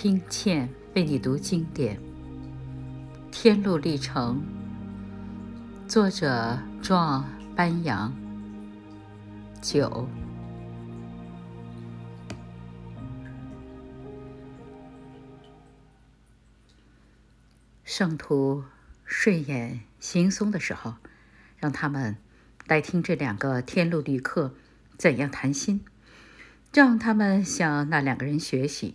听倩为你读经典，《天路历程》作者壮班阳。九圣徒睡眼惺忪的时候，让他们来听这两个天路旅客怎样谈心，让他们向那两个人学习。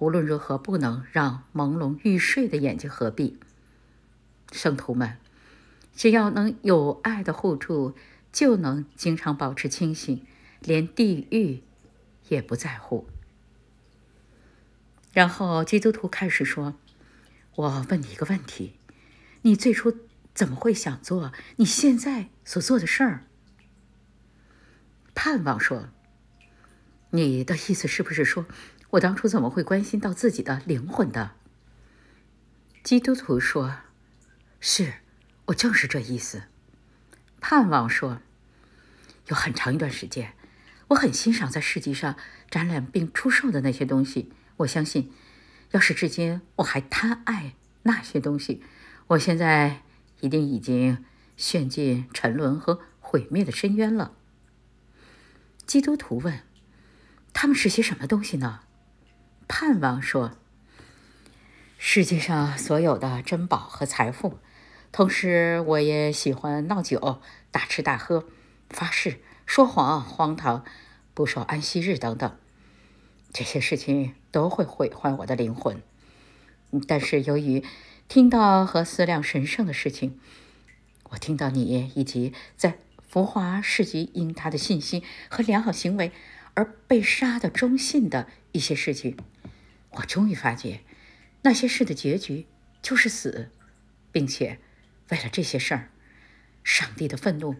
无论如何，不能让朦胧欲睡的眼睛合闭。圣徒们，只要能有爱的互助，就能经常保持清醒，连地狱也不在乎。然后基督徒开始说：“我问你一个问题，你最初怎么会想做你现在所做的事儿？”盼望说：“你的意思是不是说？”我当初怎么会关心到自己的灵魂的？基督徒说：“是，我正是这意思。”盼望说：“有很长一段时间，我很欣赏在市集上展览并出售的那些东西。我相信，要是至今我还贪爱那些东西，我现在一定已经陷进沉沦和毁灭的深渊了。”基督徒问：“他们是些什么东西呢？”盼望说：“世界上所有的珍宝和财富，同时我也喜欢闹酒、大吃大喝、发誓、说谎、荒唐、不守安息日等等，这些事情都会毁坏我的灵魂。但是由于听到和思量神圣的事情，我听到你以及在浮华世纪因他的信心和良好行为而被杀的忠信的一些事情。”我终于发觉，那些事的结局就是死，并且，为了这些事儿，上帝的愤怒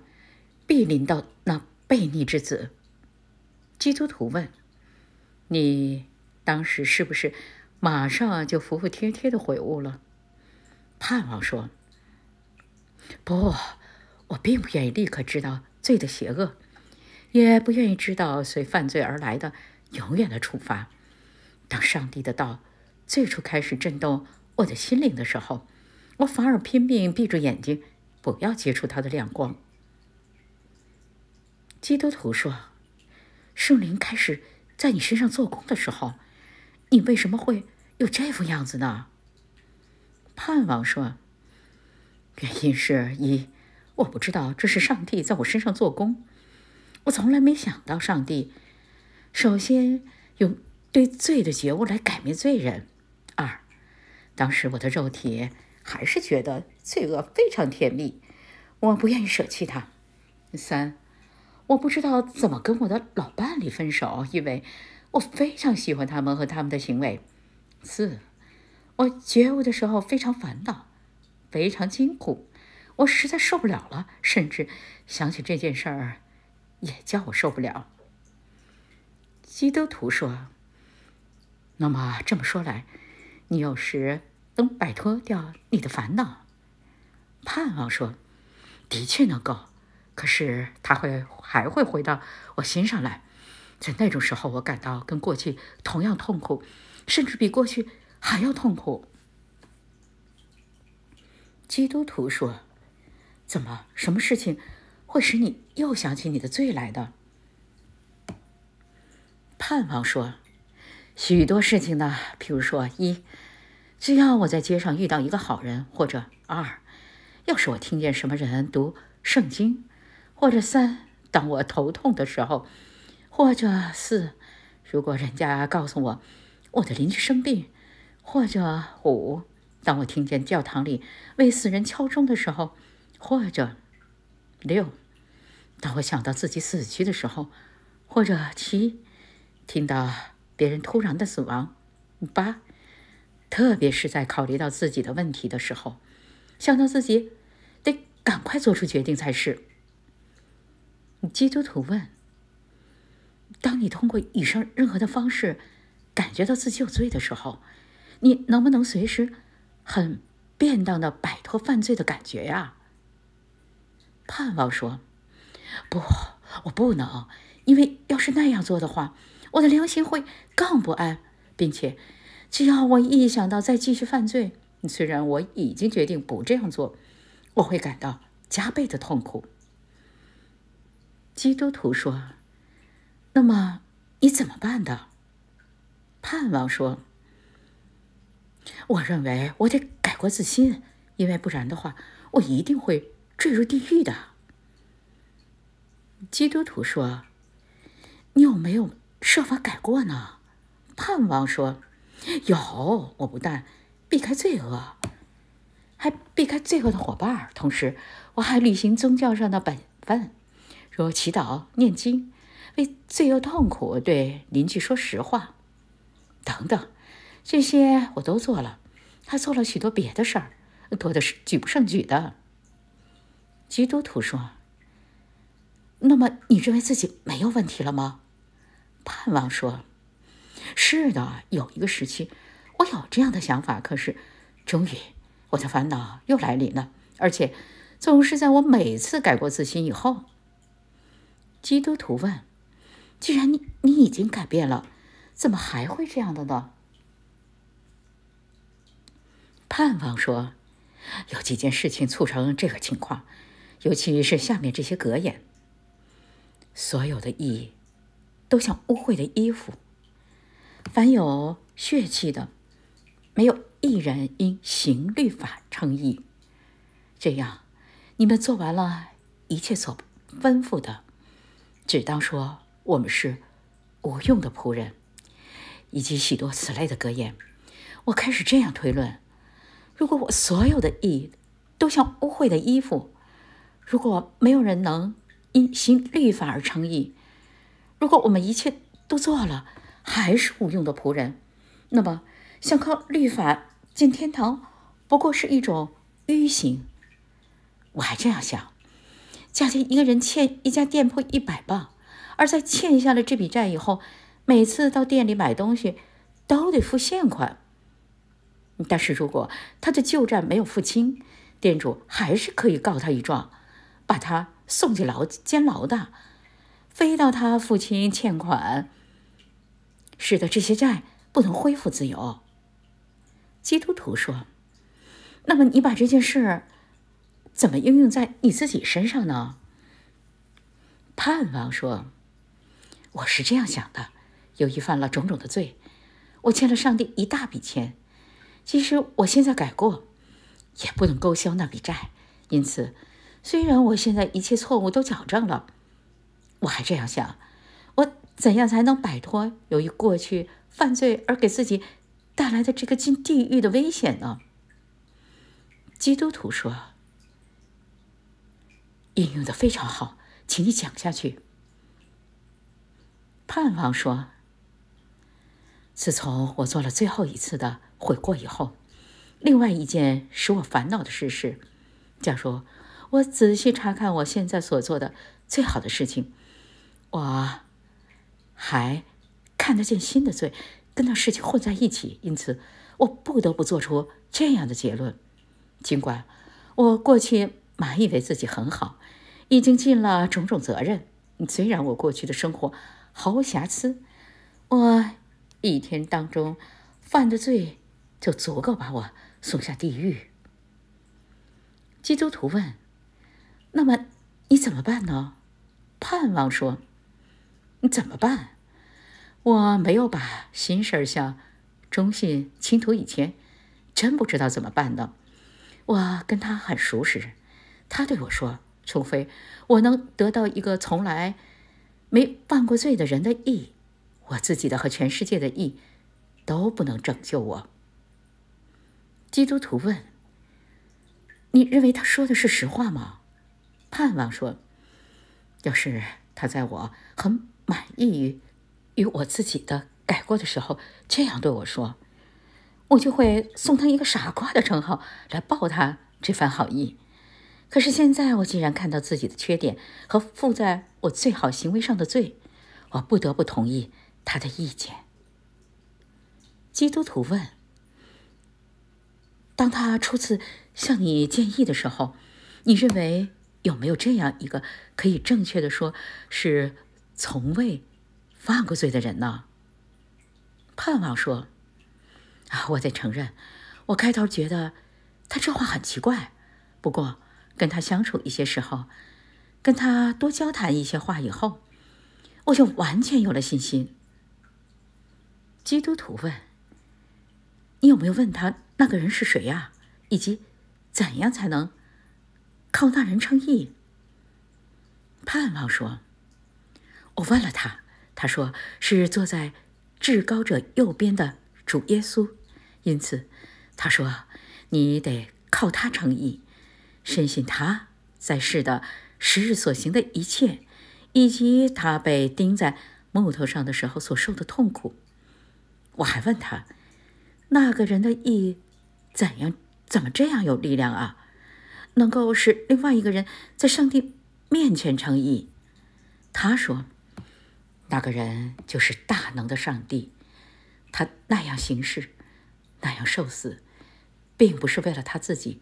必临到那悖逆之子。基督徒问：“你当时是不是马上就服服帖帖的悔悟了？”盼望说：“不，我并不愿意立刻知道罪的邪恶，也不愿意知道随犯罪而来的永远的处罚。”当上帝的道最初开始震动我的心灵的时候，我反而拼命闭住眼睛，不要接触它的亮光。基督徒说：“圣灵开始在你身上做工的时候，你为什么会有这副样子呢？”盼望说：“原因是一，我不知道这是上帝在我身上做工，我从来没想到上帝首先用对罪的觉悟来改变罪人。二，当时我的肉体还是觉得罪恶非常甜蜜，我不愿意舍弃它。三，我不知道怎么跟我的老伴侣分手，因为我非常喜欢他们和他们的行为。四，我觉悟的时候非常烦恼，非常辛苦，我实在受不了了，甚至想起这件事儿也叫我受不了。基督徒说。那么这么说来，你有时能摆脱掉你的烦恼？盼望说，的确能够。可是他会还会回到我心上来，在那种时候，我感到跟过去同样痛苦，甚至比过去还要痛苦。基督徒说，怎么什么事情会使你又想起你的罪来的？盼望说。许多事情呢，比如说一，只要我在街上遇到一个好人，或者二，要是我听见什么人读圣经，或者三，当我头痛的时候，或者四，如果人家告诉我我的邻居生病，或者五，当我听见教堂里为死人敲钟的时候，或者六，当我想到自己死去的时候，或者七，听到。别人突然的死亡，八，特别是在考虑到自己的问题的时候，想到自己得赶快做出决定才是。基督徒问：“当你通过以上任何的方式感觉到自己有罪的时候，你能不能随时很便当的摆脱犯罪的感觉呀？”盼望说：“不，我不能，因为要是那样做的话。”我的良心会更不安，并且，只要我一想到再继续犯罪，虽然我已经决定不这样做，我会感到加倍的痛苦。基督徒说：“那么你怎么办的？”盼望说：“我认为我得改过自新，因为不然的话，我一定会坠入地狱的。”基督徒说：“你有没有？”设法改过呢？盼望说，有。我不但避开罪恶，还避开罪恶的伙伴。同时，我还履行宗教上的本分，如祈祷、念经，为罪恶痛苦，对邻居说实话，等等。这些我都做了，还做了许多别的事儿，多的是举不胜举的。基督徒说：“那么，你认为自己没有问题了吗？”盼望说：“是的，有一个时期，我有这样的想法。可是，终于，我的烦恼又来临了，而且总是在我每次改过自新以后。”基督徒问：“既然你你已经改变了，怎么还会这样的呢？”盼望说：“有几件事情促成这个情况，尤其是下面这些格言，所有的意义。”都像污秽的衣服，凡有血气的，没有一人因行律法称义。这样，你们做完了一切所吩咐的，只当说我们是无用的仆人，以及许多此类的格言。我开始这样推论：如果我所有的义都像污秽的衣服，如果没有人能因行律法而称义。如果我们一切都做了，还是无用的仆人，那么想靠律法进天堂，不过是一种愚行。我还这样想：假定一个人欠一家店铺一百磅，而在欠下了这笔债以后，每次到店里买东西，都得付现款。但是如果他的旧债没有付清，店主还是可以告他一状，把他送进牢监牢的。非到他父亲欠款，使得这些债不能恢复自由。基督徒说：“那么你把这件事怎么应用在你自己身上呢？”盼望说：“我是这样想的，由于犯了种种的罪，我欠了上帝一大笔钱。即使我现在改过，也不能勾销那笔债。因此，虽然我现在一切错误都矫正了。”我还这样想，我怎样才能摆脱由于过去犯罪而给自己带来的这个进地狱的危险呢？基督徒说：“应用的非常好，请你讲下去。”盼望说：“自从我做了最后一次的悔过以后，另外一件使我烦恼的事是，假如我仔细查看我现在所做的最好的事情。”我还看得见新的罪跟那事情混在一起，因此我不得不做出这样的结论。尽管我过去满以为自己很好，已经尽了种种责任，虽然我过去的生活毫无瑕疵，我一天当中犯的罪就足够把我送下地狱。基督徒问：“那么你怎么办呢？”盼望说。你怎么办？我没有把心事儿向中信倾吐。以前，真不知道怎么办的。我跟他很熟识，他对我说：“除非我能得到一个从来没犯过罪的人的意，我自己的和全世界的意都不能拯救我。”基督徒问：“你认为他说的是实话吗？”盼望说：“要是他在我很满意于，与我自己的改过的时候，这样对我说，我就会送他一个傻瓜的称号来报他这番好意。可是现在我既然看到自己的缺点和附在我最好行为上的罪，我不得不同意他的意见。基督徒问：当他初次向你建议的时候，你认为有没有这样一个可以正确的说是？从未犯过罪的人呢？盼望说：“啊，我得承认，我开头觉得他这话很奇怪。不过跟他相处一些时候，跟他多交谈一些话以后，我就完全有了信心。”基督徒问：“你有没有问他那个人是谁呀？以及怎样才能靠那人称义？”盼望说。我问了他，他说是坐在至高者右边的主耶稣，因此他说你得靠他诚意，深信他在世的时日所行的一切，以及他被钉在木头上的时候所受的痛苦。我还问他，那个人的意怎样？怎么这样有力量啊？能够使另外一个人在上帝面前称义？他说。那个人就是大能的上帝，他那样行事，那样受死，并不是为了他自己，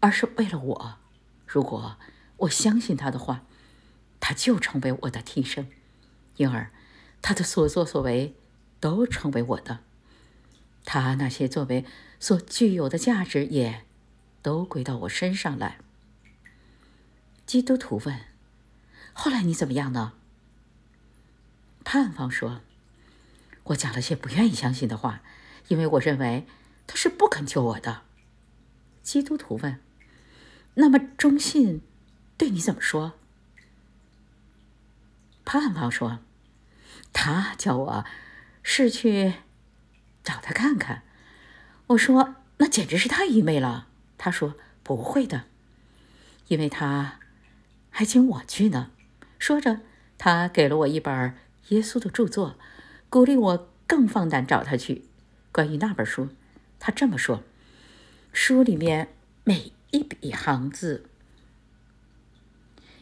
而是为了我。如果我相信他的话，他就成为我的替身，因而他的所作所为都成为我的，他那些作为所具有的价值也都归到我身上来。基督徒问：“后来你怎么样呢？”盼望说：“我讲了些不愿意相信的话，因为我认为他是不肯救我的。”基督徒问：“那么忠信对你怎么说？”盼望说：“他叫我是去找他看看。”我说：“那简直是太愚昧了。”他说：“不会的，因为他还请我去呢。”说着，他给了我一本。耶稣的著作，鼓励我更放胆找他去。关于那本书，他这么说：书里面每一笔行字，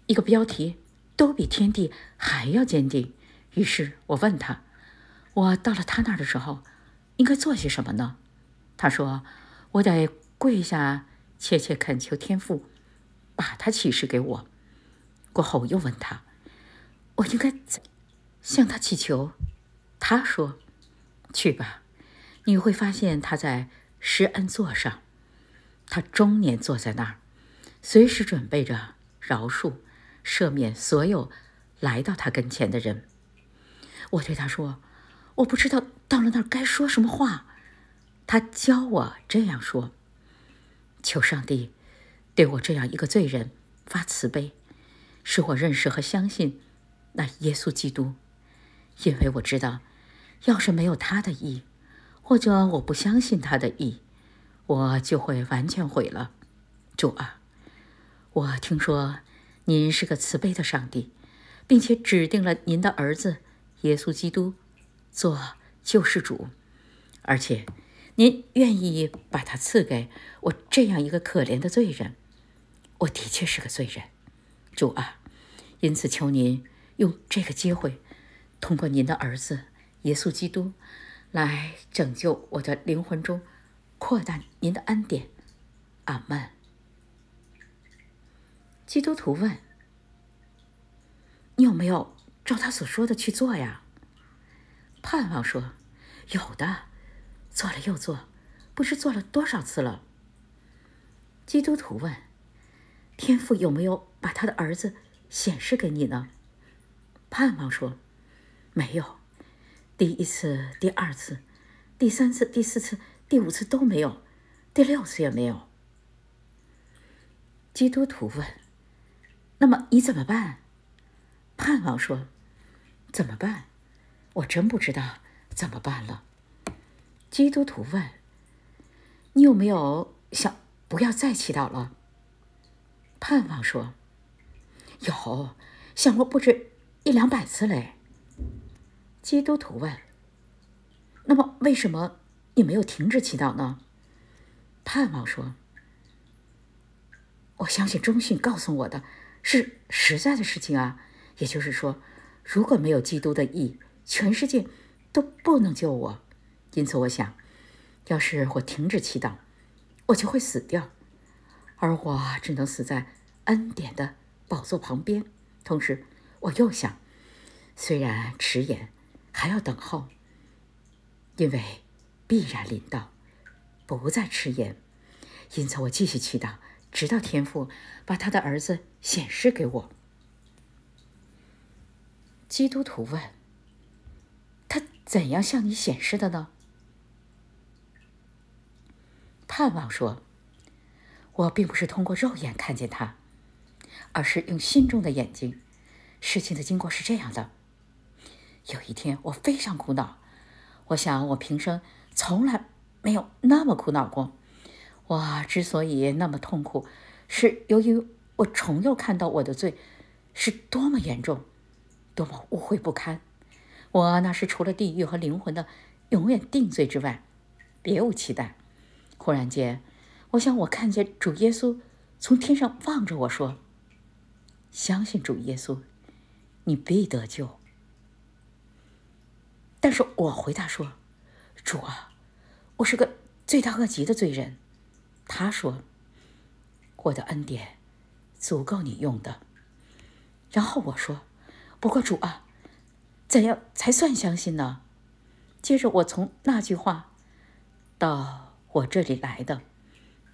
一个标题，都比天地还要坚定。于是我问他：我到了他那儿的时候，应该做些什么呢？他说：我得跪下，切切恳求天父，把他启示给我。过后又问他：我应该怎？向他祈求，他说：“去吧，你会发现他在施恩座上，他终年坐在那儿，随时准备着饶恕、赦免所有来到他跟前的人。”我对他说：“我不知道到了那儿该说什么话。”他教我这样说：“求上帝对我这样一个罪人发慈悲，使我认识和相信那耶稣基督。”因为我知道，要是没有他的意，或者我不相信他的意，我就会完全毁了。主啊，我听说您是个慈悲的上帝，并且指定了您的儿子耶稣基督做救世主，而且您愿意把他赐给我这样一个可怜的罪人。我的确是个罪人，主啊，因此求您用这个机会。通过您的儿子耶稣基督来拯救我的灵魂中，扩大您的恩典。阿门。基督徒问：“你有没有照他所说的去做呀？”盼望说：“有的，做了又做，不知做了多少次了。”基督徒问：“天父有没有把他的儿子显示给你呢？”盼望说。没有，第一次、第二次、第三次、第四次、第五次都没有，第六次也没有。基督徒问：“那么你怎么办？”盼望说：“怎么办？我真不知道怎么办了。”基督徒问：“你有没有想不要再祈祷了？”盼望说：“有，想过不止一两百次嘞。”基督徒问：“那么，为什么你没有停止祈祷呢？”盼望说：“我相信中信告诉我的是实在的事情啊。也就是说，如果没有基督的意，全世界都不能救我。因此，我想要是我停止祈祷，我就会死掉，而我只能死在恩典的宝座旁边。同时，我又想，虽然迟延。”还要等候，因为必然临到，不再迟延。因此，我继续祈祷，直到天父把他的儿子显示给我。基督徒问：“他怎样向你显示的呢？”盼望说：“我并不是通过肉眼看见他，而是用心中的眼睛。事情的经过是这样的。”有一天，我非常苦恼，我想我平生从来没有那么苦恼过。我之所以那么痛苦，是由于我重又看到我的罪是多么严重，多么污秽不堪。我那是除了地狱和灵魂的永远定罪之外，别无期待。忽然间，我想我看见主耶稣从天上望着我说：“相信主耶稣，你必得救。”但是我回答说：“主啊，我是个罪大恶极的罪人。”他说：“我的恩典足够你用的。”然后我说：“不过主啊，怎样才算相信呢？”接着我从那句话到我这里来的，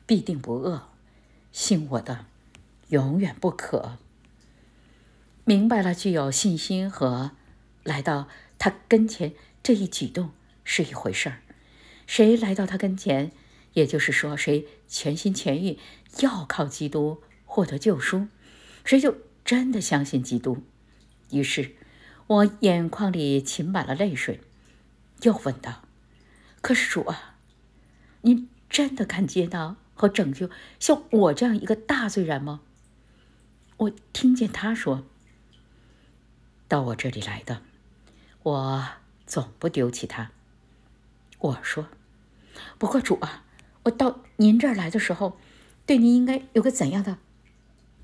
必定不饿，信我的永远不渴。明白了，具有信心和来到。他跟前这一举动是一回事儿，谁来到他跟前，也就是说，谁全心全意要靠基督获得救赎，谁就真的相信基督。于是，我眼眶里噙满了泪水，又问道：“可是主啊，您真的敢接纳和拯救像我这样一个大罪人吗？”我听见他说：“到我这里来的。”我总不丢弃他，我说。不过主啊，我到您这儿来的时候，对您应该有个怎样的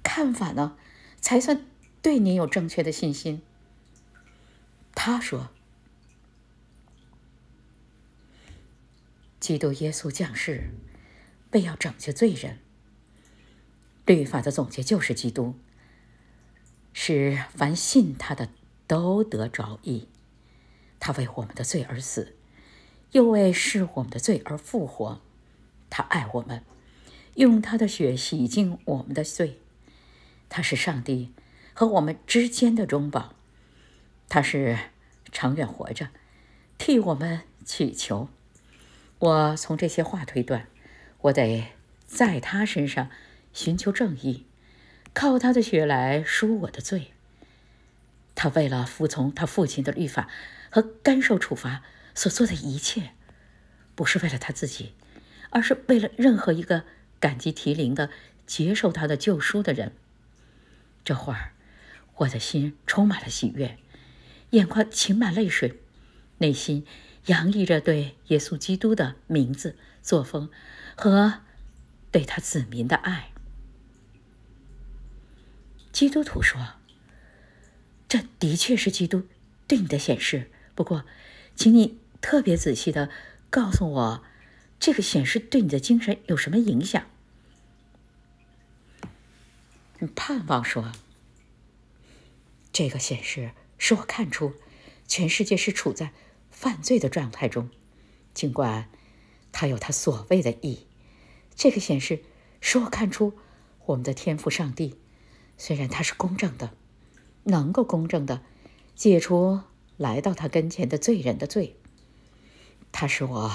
看法呢？才算对您有正确的信心？他说：基督耶稣降世，为要拯救罪人。律法的总结就是基督，使凡信他的都得着义。他为我们的罪而死，又为是我们的罪而复活。他爱我们，用他的血洗净我们的罪。他是上帝和我们之间的中保。他是长远活着，替我们祈求。我从这些话推断，我得在他身上寻求正义，靠他的血来赎我的罪。他为了服从他父亲的律法。和甘受处罚所做的一切，不是为了他自己，而是为了任何一个感激涕零的接受他的救赎的人。这会儿，我的心充满了喜悦，眼眶噙满泪水，内心洋溢着对耶稣基督的名字、作风和对他子民的爱。基督徒说：“这的确是基督对你的显示。”不过，请你特别仔细的告诉我，这个显示对你的精神有什么影响？盼望说，这个显示使我看出，全世界是处在犯罪的状态中，尽管它有它所谓的意义。这个显示使我看出，我们的天赋上帝，虽然他是公正的，能够公正的解除。来到他跟前的罪人的罪。他使我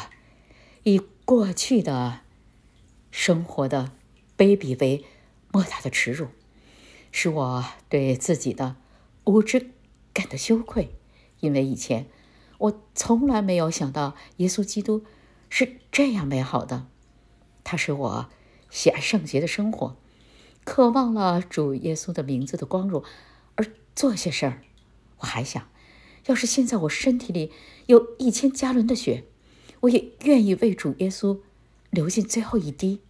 以过去的生活的卑鄙为莫大的耻辱，使我对自己的无知感到羞愧，因为以前我从来没有想到耶稣基督是这样美好的。他使我喜爱圣洁的生活，渴望了主耶稣的名字的光荣而做些事儿。我还想。要是现在我身体里有一千加仑的血，我也愿意为主耶稣流尽最后一滴。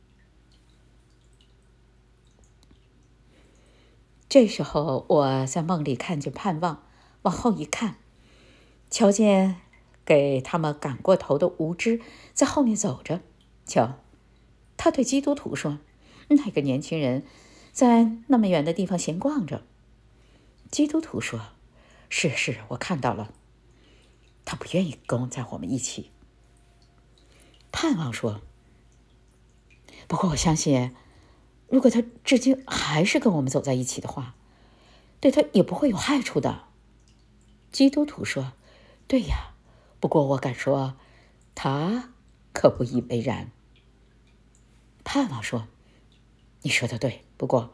这时候我在梦里看见盼望，往后一看，瞧见给他们赶过头的无知在后面走着。瞧，他对基督徒说：“那个年轻人在那么远的地方闲逛着。”基督徒说。是是，我看到了，他不愿意跟在我们一起。盼望说：“不过我相信，如果他至今还是跟我们走在一起的话，对他也不会有害处的。”基督徒说：“对呀，不过我敢说，他可不以为然。”盼望说：“你说的对，不过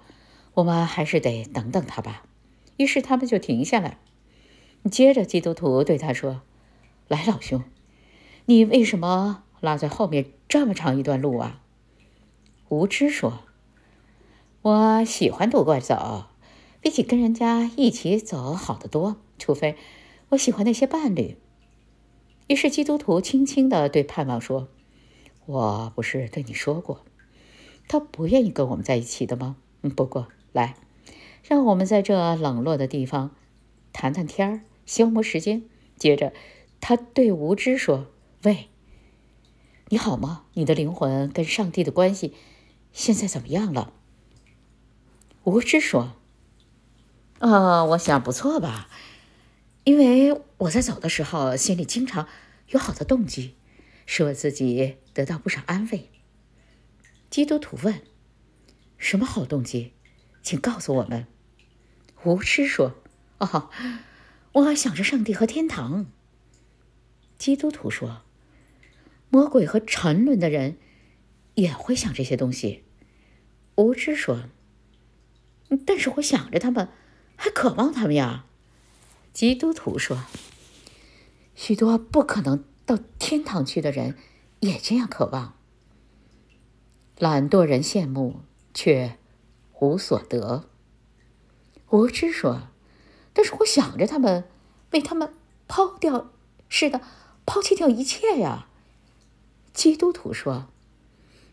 我们还是得等等他吧。”于是他们就停下来。接着，基督徒对他说：“来，老兄，你为什么拉在后面这么长一段路啊？”无知说：“我喜欢独个走，比起跟人家一起走好得多，除非我喜欢那些伴侣。”于是，基督徒轻轻地对盼望说：“我不是对你说过，他不愿意跟我们在一起的吗？不过，来，让我们在这冷落的地方谈谈天儿。”消磨时间。接着，他对无知说：“喂，你好吗？你的灵魂跟上帝的关系现在怎么样了？”无知说：“啊，我想不错吧，因为我在走的时候心里经常有好的动机，使我自己得到不少安慰。”基督徒问：“什么好动机？请告诉我们。”无知说：“哦。”我想着上帝和天堂。基督徒说：“魔鬼和沉沦的人也会想这些东西。”无知说：“但是我想着他们，还渴望他们呀。”基督徒说：“许多不可能到天堂去的人，也这样渴望。”懒惰人羡慕却无所得。无知说。但是我想着他们，为他们抛掉，是的，抛弃掉一切呀。基督徒说：“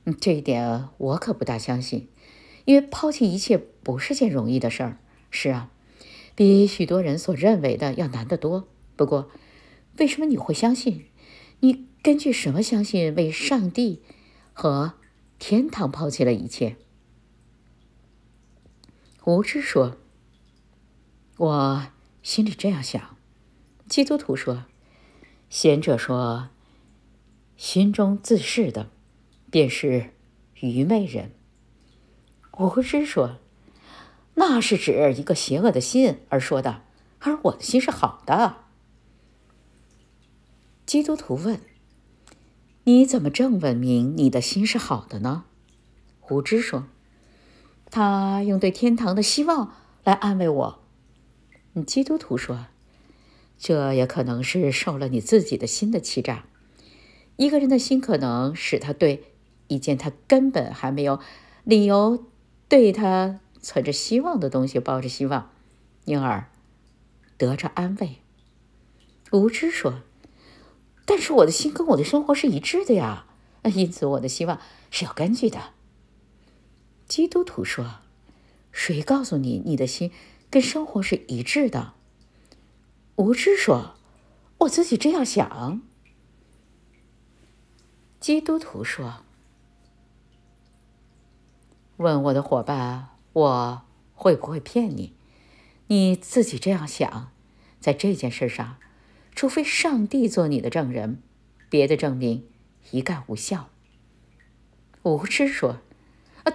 嗯，这一点我可不大相信，因为抛弃一切不是件容易的事儿。是啊，比许多人所认为的要难得多。不过，为什么你会相信？你根据什么相信为上帝和天堂抛弃了一切？”无知说。我心里这样想，基督徒说：“贤者说，心中自是的，便是愚昧人。”无知说：“那是指一个邪恶的心而说的，而我的心是好的。”基督徒问：“你怎么证么明你的心是好的呢？”无知说：“他用对天堂的希望来安慰我。”基督徒说：“这也可能是受了你自己的心的欺诈。一个人的心可能使他对一件他根本还没有理由对他存着希望的东西抱着希望，因而得着安慰。”无知说：“但是我的心跟我的生活是一致的呀，因此我的希望是有根据的。”基督徒说：“谁告诉你你的心？”跟生活是一致的。无知说：“我自己这样想。”基督徒说：“问我的伙伴，我会不会骗你？你自己这样想，在这件事上，除非上帝做你的证人，别的证明一概无效。”无知说：“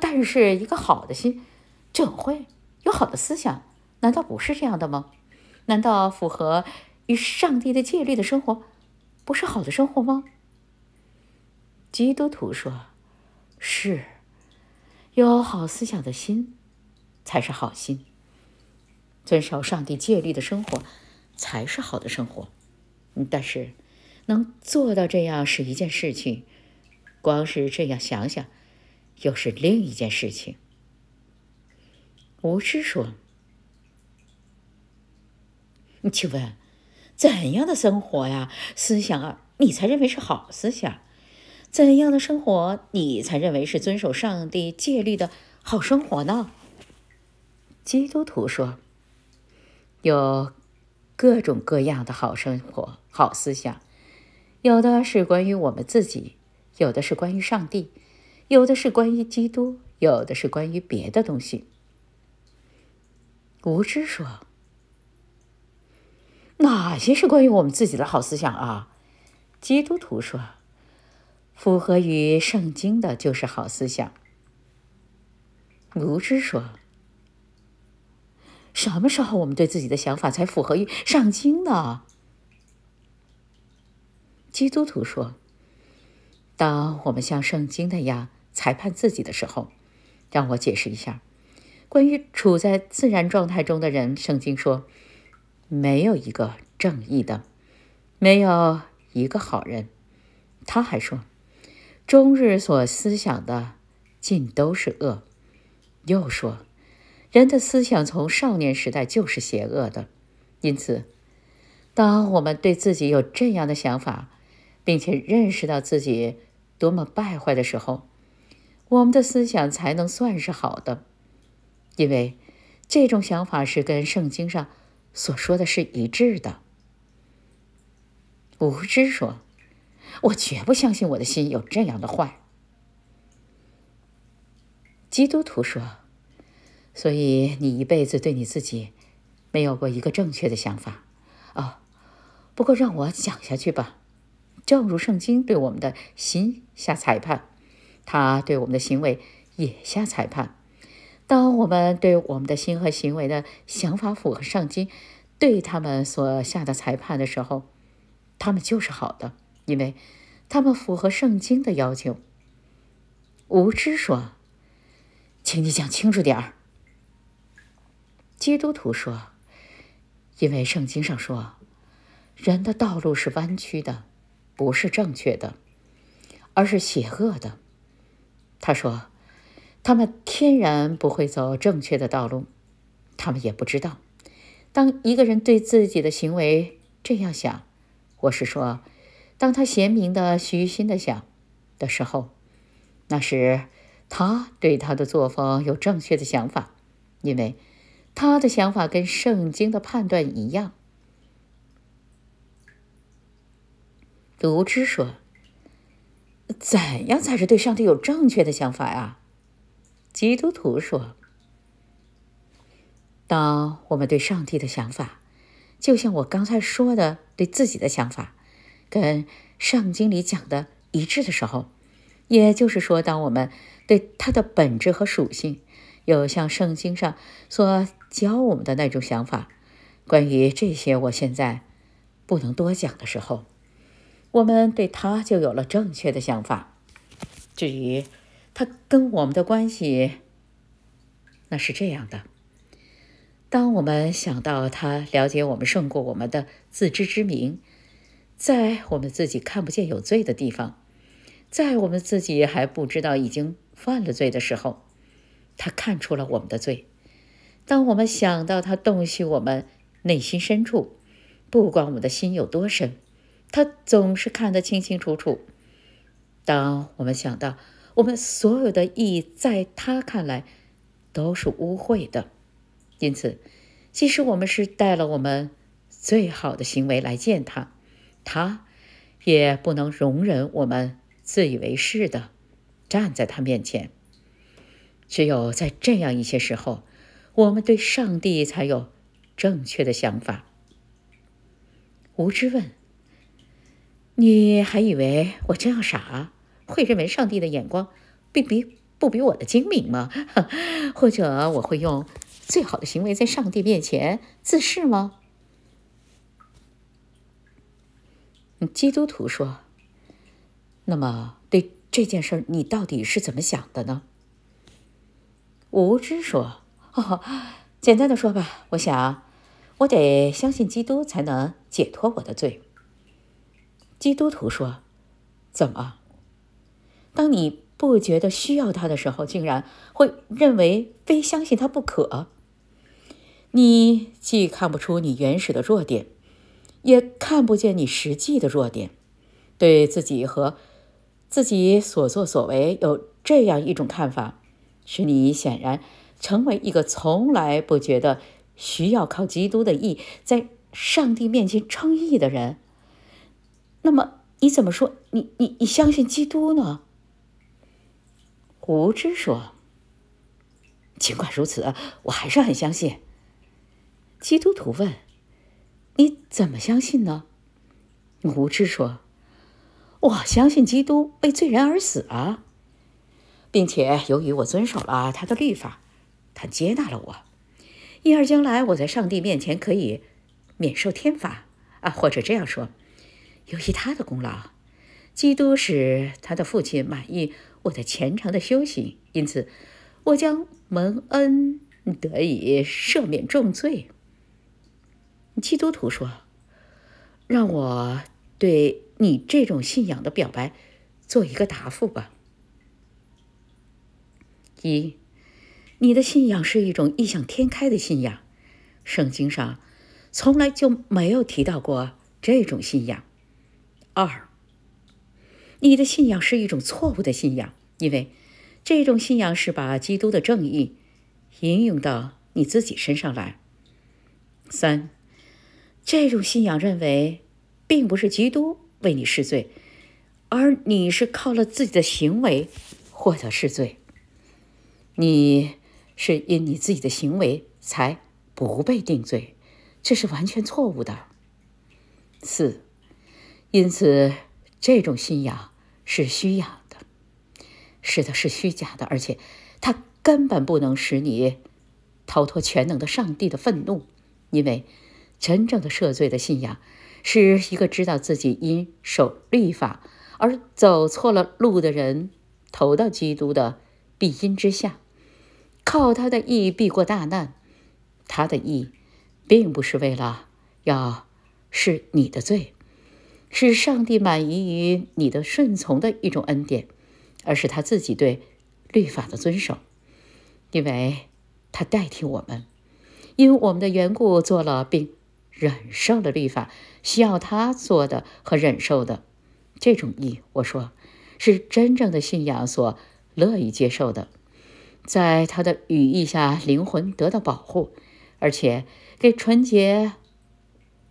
但是一个好的心，怎会有好的思想。”难道不是这样的吗？难道符合与上帝的戒律的生活不是好的生活吗？基督徒说：“是有好思想的心才是好心，遵守上帝戒律的生活才是好的生活。”但是能做到这样是一件事情，光是这样想想又是另一件事情。无知说。你请问，怎样的生活呀、思想啊，你才认为是好思想？怎样的生活你才认为是遵守上帝戒律的好生活呢？基督徒说，有各种各样的好生活、好思想，有的是关于我们自己，有的是关于上帝，有的是关于基督，有的是关于别的东西。无知说。哪些是关于我们自己的好思想啊？基督徒说：“符合于圣经的就是好思想。”无知说：“什么时候我们对自己的想法才符合于圣经呢？”基督徒说：“当我们像圣经那样裁判自己的时候，让我解释一下，关于处在自然状态中的人，圣经说。”没有一个正义的，没有一个好人。他还说，终日所思想的尽都是恶。又说，人的思想从少年时代就是邪恶的。因此，当我们对自己有这样的想法，并且认识到自己多么败坏的时候，我们的思想才能算是好的，因为这种想法是跟圣经上。所说的是一致的。无知说：“我绝不相信我的心有这样的坏。”基督徒说：“所以你一辈子对你自己没有过一个正确的想法。”啊，不过让我讲下去吧。正如圣经对我们的心下裁判，他对我们的行为也下裁判。当我们对我们的心和行为的想法符合圣经对他们所下的裁判的时候，他们就是好的，因为他们符合圣经的要求。无知说：“请你讲清楚点儿。”基督徒说：“因为圣经上说，人的道路是弯曲的，不是正确的，而是邪恶的。”他说。他们天然不会走正确的道路，他们也不知道。当一个人对自己的行为这样想，我是说，当他贤明的、虚心的想的时候，那时他对他的作风有正确的想法，因为他的想法跟圣经的判断一样。卢知说：“怎样才是对上帝有正确的想法呀？”基督徒说：“当我们对上帝的想法，就像我刚才说的对自己的想法，跟圣经里讲的一致的时候，也就是说，当我们对他的本质和属性有像圣经上所教我们的那种想法，关于这些，我现在不能多讲的时候，我们对他就有了正确的想法。至于……”他跟我们的关系，那是这样的：当我们想到他了解我们胜过我们的自知之明，在我们自己看不见有罪的地方，在我们自己还不知道已经犯了罪的时候，他看出了我们的罪；当我们想到他洞悉我们内心深处，不管我们的心有多深，他总是看得清清楚楚；当我们想到，我们所有的意义，在他看来，都是污秽的。因此，即使我们是带了我们最好的行为来见他，他也不能容忍我们自以为是的站在他面前。只有在这样一些时候，我们对上帝才有正确的想法。无知问：“你还以为我这样傻？”会认为上帝的眼光并不不比我的精明吗？或者我会用最好的行为在上帝面前自恃吗？基督徒说：“那么对这件事，你到底是怎么想的呢？”无知说：“哦，简单的说吧，我想我得相信基督才能解脱我的罪。”基督徒说：“怎么？”当你不觉得需要他的时候，竟然会认为非相信他不可。你既看不出你原始的弱点，也看不见你实际的弱点，对自己和自己所作所为有这样一种看法，使你显然成为一个从来不觉得需要靠基督的义在上帝面前称义的人。那么你怎么说你你你相信基督呢？无知说：“尽管如此，我还是很相信。”基督徒问：“你怎么相信呢？”无知说：“我相信基督为罪人而死啊，并且由于我遵守了他的律法，他接纳了我，因而将来我在上帝面前可以免受天罚啊，或者这样说：由于他的功劳，基督使他的父亲满意。”我在虔诚的修行，因此我将蒙恩得以赦免重罪。基督徒说：“让我对你这种信仰的表白做一个答复吧。一，你的信仰是一种异想天开的信仰，圣经上从来就没有提到过这种信仰。二。”你的信仰是一种错误的信仰，因为这种信仰是把基督的正义引用到你自己身上来。三，这种信仰认为，并不是基督为你施罪，而你是靠了自己的行为获得施罪。你是因你自己的行为才不被定罪，这是完全错误的。四，因此这种信仰。是虚假的，是的，是虚假的，而且，它根本不能使你逃脱全能的上帝的愤怒，因为真正的赦罪的信仰，是一个知道自己因守律法而走错了路的人，投到基督的庇荫之下，靠他的意避过大难，他的意，并不是为了要是你的罪。是上帝满意于你的顺从的一种恩典，而是他自己对律法的遵守，因为他代替我们，因为我们的缘故做了并忍受了律法需要他做的和忍受的这种义。我说，是真正的信仰所乐意接受的，在他的羽翼下，灵魂得到保护，而且给纯洁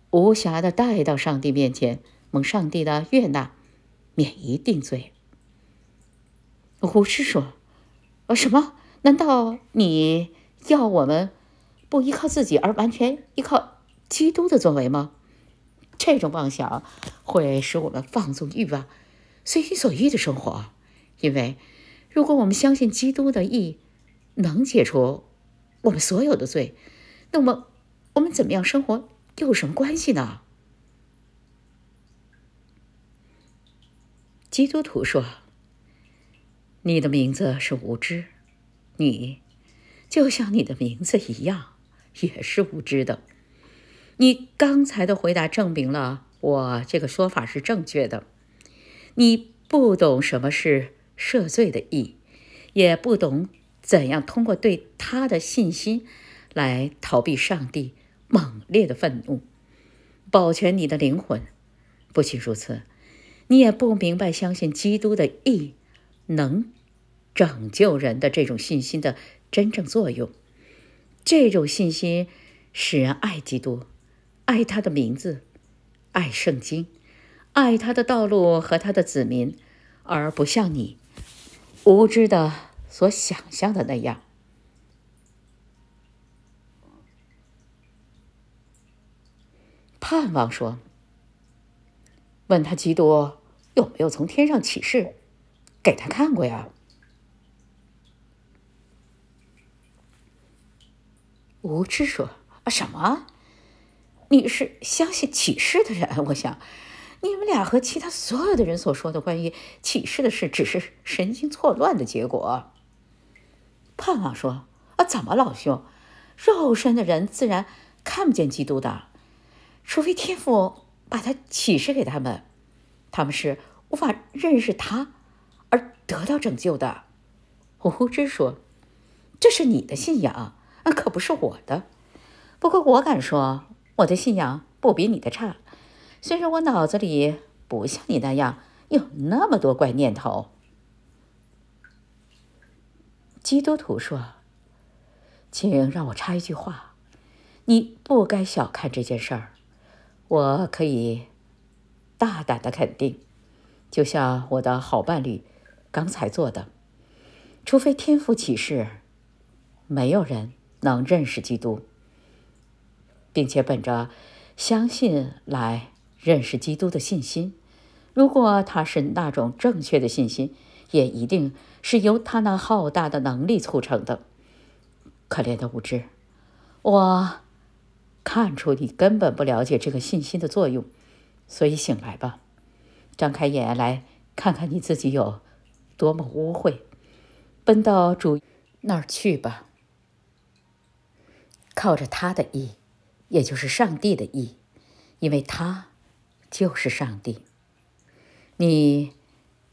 无瑕的带到上帝面前。蒙上帝的悦纳，免于定罪。胡适说：“啊，什么？难道你要我们不依靠自己，而完全依靠基督的作为吗？这种妄想会使我们放纵欲望，随心所欲的生活。因为，如果我们相信基督的意能解除我们所有的罪，那么我们怎么样生活又有什么关系呢？”基督徒说：“你的名字是无知，你就像你的名字一样，也是无知的。你刚才的回答证明了我这个说法是正确的。你不懂什么是赦罪的义，也不懂怎样通过对他的信心来逃避上帝猛烈的愤怒，保全你的灵魂。不仅如此。”你也不明白，相信基督的义能拯救人的这种信心的真正作用。这种信心使人爱基督，爱他的名字，爱圣经，爱他的道路和他的子民，而不像你无知的所想象的那样。盼望说，问他基督。有没有从天上启示给他看过呀？无知说：“啊，什么？你是相信启示的人？我想，你们俩和其他所有的人所说的关于启示的事，只是神经错乱的结果。”盼望说：“啊，怎么，老兄？肉身的人自然看不见基督的，除非天父把他启示给他们，他们是。”无法认识他而得到拯救的胡知说：“这是你的信仰，那可不是我的。不过我敢说，我的信仰不比你的差。虽然我脑子里不像你那样有那么多怪念头。”基督徒说：“请让我插一句话，你不该小看这件事儿。我可以大胆的肯定。”就像我的好伴侣刚才做的，除非天赋启示，没有人能认识基督，并且本着相信来认识基督的信心。如果他是那种正确的信心，也一定是由他那浩大的能力促成的。可怜的无知，我看出你根本不了解这个信心的作用，所以醒来吧。张开眼来看看你自己有多么污秽，奔到主那儿去吧。靠着他的意，也就是上帝的意，因为他就是上帝，你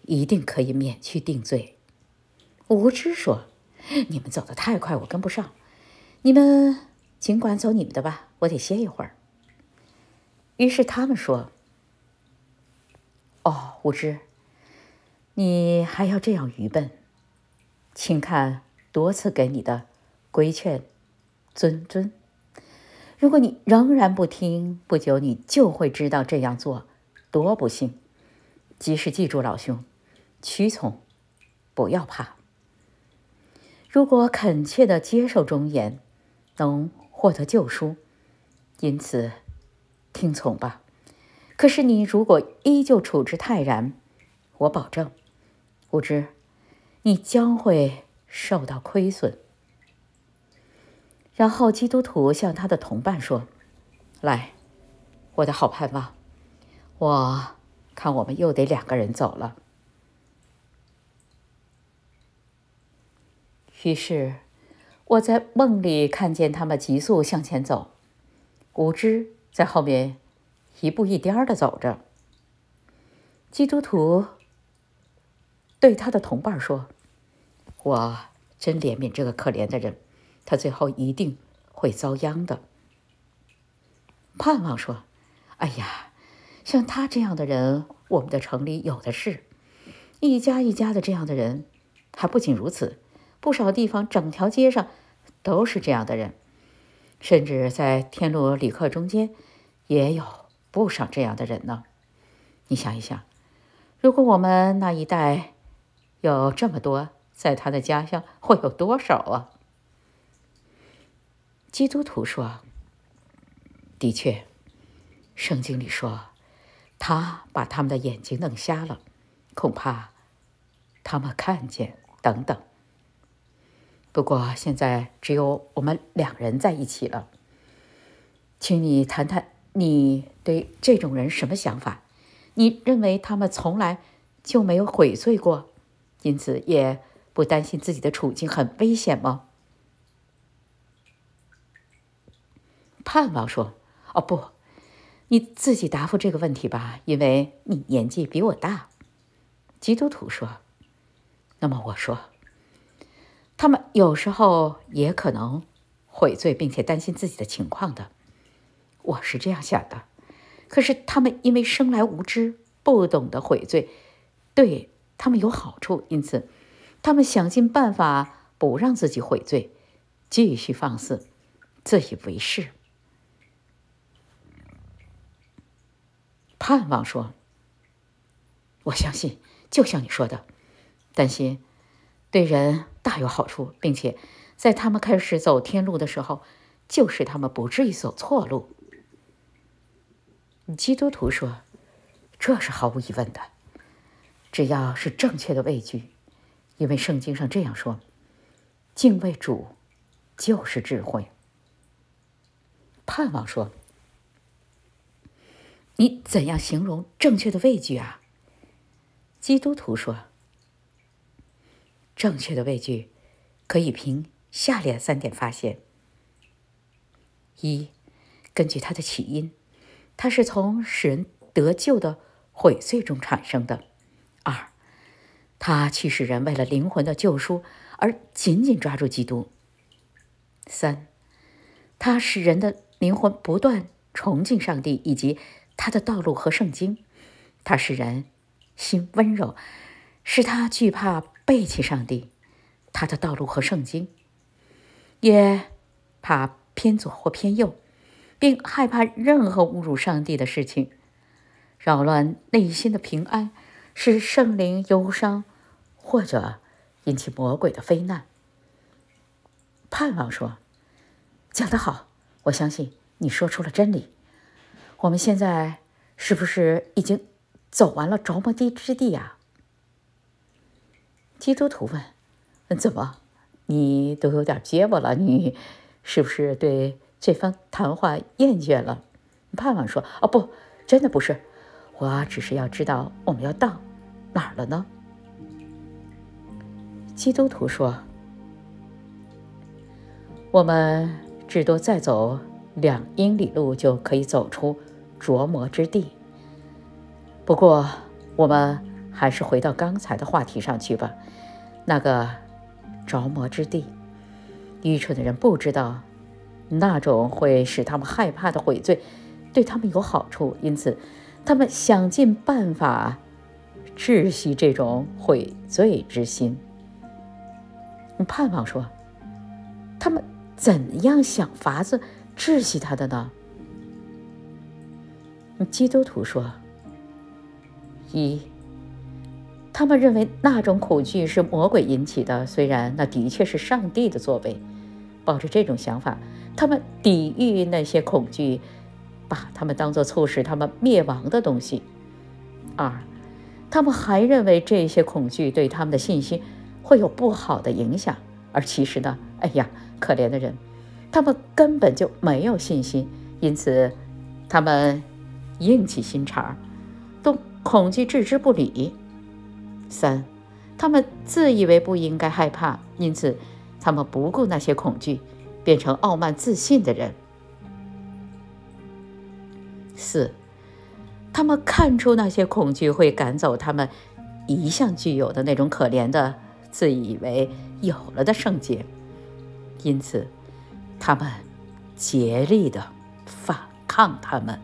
一定可以免去定罪。无知说：“你们走得太快，我跟不上。你们尽管走你们的吧，我得歇一会儿。”于是他们说。哦，无知！你还要这样愚笨？请看多次给你的规劝，尊尊。如果你仍然不听，不久你就会知道这样做多不幸。及时记住，老兄，屈从，不要怕。如果恳切地接受忠言，能获得救赎。因此，听从吧。可是，你如果依旧处之泰然，我保证，无知，你将会受到亏损。然后，基督徒向他的同伴说：“来，我的好盼望，我看我们又得两个人走了。”于是，我在梦里看见他们急速向前走，无知在后面。一步一颠儿的走着，基督徒对他的同伴说：“我真怜悯这个可怜的人，他最后一定会遭殃的。”盼望说：“哎呀，像他这样的人，我们的城里有的是，一家一家的这样的人，还不仅如此，不少地方整条街上都是这样的人，甚至在天路旅客中间也有。”不少这样的人呢，你想一想，如果我们那一代有这么多，在他的家乡会有多少啊？基督徒说：“的确，圣经里说，他把他们的眼睛弄瞎了，恐怕他们看见等等。”不过现在只有我们两人在一起了，请你谈谈。你对这种人什么想法？你认为他们从来就没有悔罪过，因此也不担心自己的处境很危险吗？盼望说：“哦不，你自己答复这个问题吧，因为你年纪比我大。”基督徒说：“那么我说，他们有时候也可能悔罪，并且担心自己的情况的。”我是这样想的，可是他们因为生来无知，不懂得悔罪，对他们有好处，因此，他们想尽办法不让自己悔罪，继续放肆，自以为是。盼望说：“我相信，就像你说的，担心，对人大有好处，并且，在他们开始走天路的时候，就是他们不至于走错路。”基督徒说：“这是毫无疑问的，只要是正确的畏惧，因为圣经上这样说：敬畏主就是智慧。”盼望说：“你怎样形容正确的畏惧啊？”基督徒说：“正确的畏惧，可以凭下列三点发现：一，根据它的起因。”它是从使人得救的悔罪中产生的。二，它驱使人为了灵魂的救赎而紧紧抓住基督。三，它使人的灵魂不断崇敬上帝以及他的道路和圣经。它使人心温柔，使他惧怕背弃上帝、他的道路和圣经，也怕偏左或偏右。并害怕任何侮辱上帝的事情，扰乱内心的平安，使圣灵忧伤，或者引起魔鬼的非难。盼望说：“讲得好，我相信你说出了真理。”我们现在是不是已经走完了着魔地之地啊？基督徒问：“怎么，你都有点结巴了？你是不是对？”这番谈话厌倦了，盼望说：“哦，不，真的不是，我只是要知道我们要到哪儿了呢？”基督徒说：“我们至多再走两英里路就可以走出着魔之地。不过，我们还是回到刚才的话题上去吧。那个着魔之地，愚蠢的人不知道。”那种会使他们害怕的悔罪，对他们有好处，因此，他们想尽办法窒息这种悔罪之心。你盼望说，他们怎样想法子窒息他的呢？基督徒说：一，他们认为那种恐惧是魔鬼引起的，虽然那的确是上帝的作为，抱着这种想法。他们抵御那些恐惧，把他们当作促使他们灭亡的东西。二，他们还认为这些恐惧对他们的信心会有不好的影响，而其实呢，哎呀，可怜的人，他们根本就没有信心，因此他们硬起心肠，都恐惧置之不理。三，他们自以为不应该害怕，因此他们不顾那些恐惧。变成傲慢自信的人。四，他们看出那些恐惧会赶走他们一向具有的那种可怜的自以为有了的圣洁，因此，他们竭力的反抗他们。